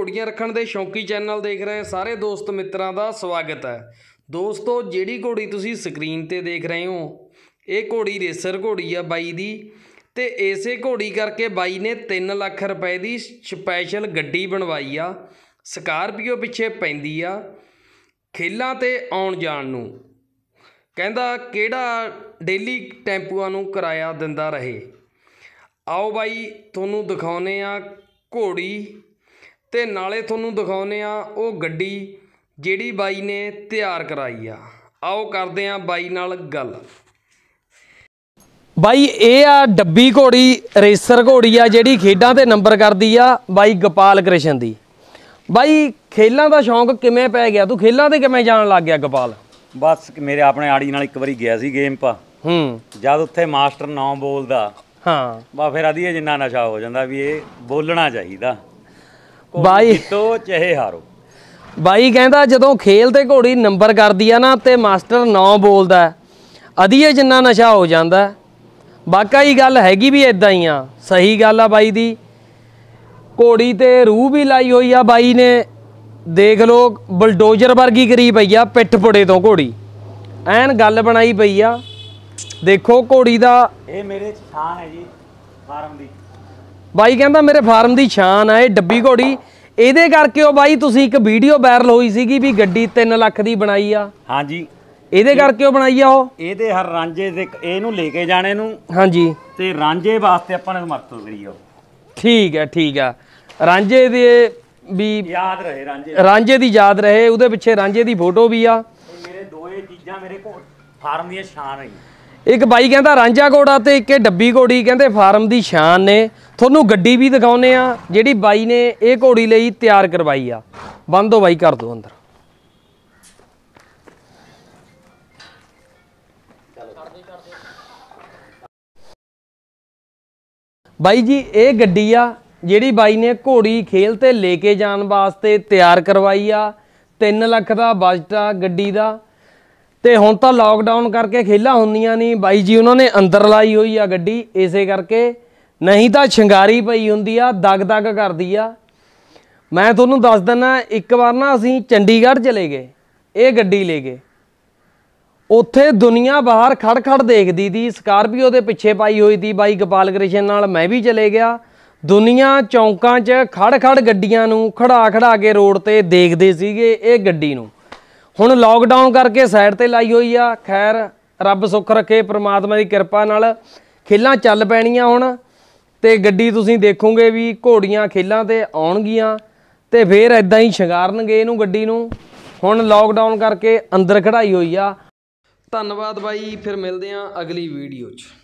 ਘੋੜੀਆਂ ਰੱਖਣ ਦੇ ਸ਼ੌਂਕੀ ਚੈਨਲ ਦੇਖ ਰਹੇ ਸਾਰੇ ਦੋਸਤ ਮਿੱਤਰਾਂ ਦਾ ਸਵਾਗਤ ਹੈ ਦੋਸਤੋ ਜਿਹੜੀ ਘੋੜੀ ਤੁਸੀਂ ਸਕਰੀਨ ਤੇ ਦੇਖ ਰਹੇ ਹੋ ਇਹ ਘੋੜੀ ਰੇਸਰ ਘੋੜੀ ਆ ਬਾਈ ਦੀ ਤੇ ਇਸੇ ਘੋੜੀ ਕਰਕੇ ਬਾਈ ਨੇ 3 ਲੱਖ ਰੁਪਏ ਦੀ ਸਪੈਸ਼ਲ ਗੱਡੀ ਬਣਵਾਈ ਆ ਸਕਾਰਪੀਓ ਪਿੱਛੇ ਪੈਂਦੀ ਆ ਖੇਲਾਂ ਤੇ ਆਉਣ ਜਾਣ ਨੂੰ ਕਹਿੰਦਾ ਕਿਹੜਾ ਡੇਲੀ ਟੈਂਪੂਆਂ ਨੂੰ ਕਿਰਾਇਆ ਦਿੰਦਾ ਰਹੇ ਆਓ ਬਾਈ ਤੁਹਾਨੂੰ ਦਿਖਾਉਨੇ ਆ ਘੋੜੀ ਤੇ ਨਾਲੇ ਤੁਹਾਨੂੰ ਦਿਖਾਉਨੇ ਆ ਉਹ ਗੱਡੀ ਜਿਹੜੀ ਬਾਈ ਨੇ ਤਿਆਰ ਕਰਾਈ ਆ ਆਓ ਕਰਦੇ ਆ ਬਾਈ ਨਾਲ ਗੱਲ ਬਾਈ ਇਹ ਆ ਡੱਬੀ ਘੋੜੀ ਰੇਸਰ ਘੋੜੀ ਆ ਜਿਹੜੀ ਖੇਡਾਂ ਤੇ ਨੰਬਰ ਕਰਦੀ ਆ ਬਾਈ ਗੋਪਾਲ ਕ੍ਰਿਸ਼ਨ ਦੀ ਬਾਈ ਖੇਲਾਂ ਦਾ ਸ਼ੌਂਕ ਕਿਵੇਂ ਪੈ ਗਿਆ ਤੂੰ ਖੇਲਾਂ ਤੇ ਕਿਵੇਂ ਜਾਣ ਲੱਗ ਗਿਆ ਗੋਪਾਲ ਬਸ ਮੇਰੇ ਆਪਣੇ ਆੜੀ ਨਾਲ ਇੱਕ ਵਾਰੀ ਗਿਆ ਸੀ ਗੇਮ ਪਾ ਹੂੰ ਜਦ ਉੱਥੇ ਮਾਸਟਰ ਨਾਮ ਬੋਲਦਾ ਹਾਂ ਬਾ ਫਿਰ ਆਦੀ ਜਿੰਨਾ ਨਸ਼ਾ ਹੋ ਜਾਂਦਾ ਵੀ ਇਹ ਬੋਲਣਾ ਚਾਹੀਦਾ ਬਾਈ ਤੋ ਚਹੇ ਹਾਰੋ ਬਾਈ ਕਹਿੰਦਾ ਜਦੋਂ ਖੇਲ ਤੇ ਘੋੜੀ ਨੰਬਰ ਕਰਦੀ ਆ ਨਾ ਤੇ ਮਾਸਟਰ ਨੌ ਬੋਲਦਾ ਅਧੀਏ ਜਿੰਨਾ ਨਸ਼ਾ ਹੋ ਜਾਂਦਾ ਬਾਕਾ ਹੀ ਗੱਲ ਹੈਗੀ ਵੀ ਇਦਾਂ ਹੀ ਆ ਸਹੀ ਗੱਲ ਆ ਬਾਈ ਦੀ ਘੋੜੀ ਤੇ ਰੂਹ ਵੀ ਲਾਈ ਹੋਈ ਆ ਬਾਈ ਨੇ ਦੇਖ ਲੋ ਬਲਡੋਜ਼ਰ ਵਰਗੀ ਕਰੀ ਪਈ ਆ ਪਿੱਠ ਪੁੜੇ ਤੋਂ ਘੋੜੀ ਐਨ ਗੱਲ ਬਣਾਈ ਪਈ ਆ ਦੇਖੋ ਘੋੜੀ ਦਾ ਇਹ ਮੇਰੇ ਛਾਂ ਹੈ ਜੀ ਫਾਰਮ ਦੀ ਬਾਈ ਕਹਿੰਦਾ ਮੇਰੇ ਫਾਰਮ ਦੀ ਸ਼ਾਨ ਆ ਇਹ ਡੱਬੀ ਘੋੜੀ ਇਹਦੇ ਕਰਕੇ ਉਹ ਬਾਈ ਤੁਸੀਂ ਇੱਕ ਵੀਡੀਓ ਵਾਇਰਲ ਹੋਈ ਸੀਗੀ ਵੀ ਗੱਡੀ 3 ਲੱਖ ਦੀ ਬਣਾਈ ਆ ਹਾਂਜੀ ਇਹਦੇ ਕਰਕੇ ਉਹ ਬਣਾਈ ਆ ਉਹ ਇਹਦੇ ਹਰ ਰਾਂਝੇ ਦੇ ਇਹਨੂੰ ਲੈ ਕੇ ਜਾਣੇ ਨੂੰ ਹਾਂਜੀ ਤੇ ਰਾਂਝੇ ਵਾਸਤੇ ਆਪਾਂ ਨੇ ਮਰਤੋ ਕਰੀ ਆ ਠੀਕ ਹੈ ਠੀਕ ਆ ਰਾਂਝੇ ਦੇ ਵੀ ਯਾਦ ਰਹੇ ਰਾਂਝੇ ਰਾਂਝੇ ਦੀ ਯਾਦ ਰਹੇ ਉਹਦੇ ਪਿੱਛੇ ਰਾਂਝੇ ਦੀ ਫੋਟੋ ਵੀ ਆ ਮੇਰੇ ਦੋਏ ਚੀਜ਼ਾਂ ਮੇਰੇ ਕੋਲ ਫਾਰਮ ਦੀ ਸ਼ਾਨ ਹੈ ਇੱਕ ਬਾਈ ਕਹਿੰਦਾ ਰਾਂਝਾ ਘੋੜਾ ਤੇ ਇੱਕ ਡੱਬੀ ਘੋੜੀ ਕਹਿੰਦੇ ਫਾਰਮ ਦੀ ਸ਼ਾਨ ਨੇ ਤੁਹਾਨੂੰ ਗੱਡੀ ਵੀ ਦਿਖਾਉਨੇ ਆ ਜਿਹੜੀ ਬਾਈ ਨੇ ਇਹ ਘੋੜੀ ਲਈ ਤਿਆਰ ਕਰਵਾਈ ਆ ਬੰਦ ਹੋ ਬਾਈ ਕਰ ਦੋ ਅੰਦਰ ਬਾਈ ਜੀ ਇਹ ਗੱਡੀ ਆ ਜਿਹੜੀ ਬਾਈ ਨੇ ਘੋੜੀ ਖੇਲ ਤੇ ਲੈ ਕੇ ਜਾਣ ਵਾਸਤੇ ਤਿਆਰ ਕਰਵਾਈ ਆ 3 ਲੱਖ ਦਾ ਬਜਟ ਆ ਗੱਡੀ ਦਾ ਤੇ ਹੁਣ ਤਾਂ ਲਾਕਡਾਊਨ ਕਰਕੇ ਖੇਲਾ ਹੁੰਦੀਆਂ ਨਹੀਂ ਬਾਈ ਜੀ ਉਹਨਾਂ ਨੇ ਅੰਦਰ ਲਾਈ ਹੋਈ ਆ ਗੱਡੀ ਇਸੇ ਕਰਕੇ ਨਹੀਂ ਤਾਂ ਸ਼ਿੰਗਾਰੀ ਪਈ ਹੁੰਦੀ ਆ ਦਗ ਦਗ ਕਰਦੀ ਆ ਮੈਂ ਤੁਹਾਨੂੰ ਦੱਸ ਦਿੰਨਾ ਇੱਕ ਵਾਰ ਨਾ ਅਸੀਂ ਚੰਡੀਗੜ੍ਹ ਚਲੇ ਗਏ ਇਹ ਗੱਡੀ ਲੈ ਗਏ ਉੱਥੇ ਦੁਨੀਆ ਬਾਹਰ ਖੜਖੜ ਦੇਖਦੀ ਦੀ ਸਕਾਰਪੀਓ ਦੇ ਪਿੱਛੇ ਪਾਈ ਹੋਈ ਦੀ ਬਾਈ ਗੋਪਾਲ ਕ੍ਰਿਸ਼ਨ ਨਾਲ ਮੈਂ ਵੀ ਚਲੇ ਗਿਆ ਦੁਨੀਆ ਚੌਂਕਾਂ 'ਚ ਖੜਖੜ ਗੱਡੀਆਂ ਨੂੰ ਖੜਾ ਖੜਾ ਕੇ ਰੋਡ ਤੇ ਦੇਖਦੇ ਸੀਗੇ ਇਹ ਗੱਡੀ ਨੂੰ ਹੁਣ ਲੋਕਡਾਊਨ ਕਰਕੇ ਸਾਈਡ ਤੇ ਲਾਈ ਹੋਈ ਆ ਖੈਰ ਰੱਬ ਸੁੱਖ ਰੱਖੇ ਪ੍ਰਮਾਤਮਾ ਦੀ ਕਿਰਪਾ ਨਾਲ ਖੇਲਾਂ ਚੱਲ ਪੈਣੀਆਂ ਹੁਣ ਤੇ ਗੱਡੀ ਤੁਸੀਂ ਦੇਖੋਗੇ ਵੀ ਘੋੜੀਆਂ ਖੇਲਾਂ ਤੇ ਆਉਣਗੀਆਂ ਤੇ ਫੇਰ ਐਦਾਂ ਹੀ ਸ਼ਿੰਗਾਰਨਗੇ ਇਹਨੂੰ ਗੱਡੀ ਨੂੰ ਹੁਣ ਲੋਕਡਾਊਨ ਕਰਕੇ ਅੰਦਰ ਖੜਾਈ ਹੋਈ ਆ ਧੰਨਵਾਦ ਬਾਈ ਫਿਰ ਮਿਲਦੇ ਆ ਅਗਲੀ ਵੀਡੀਓ 'ਚ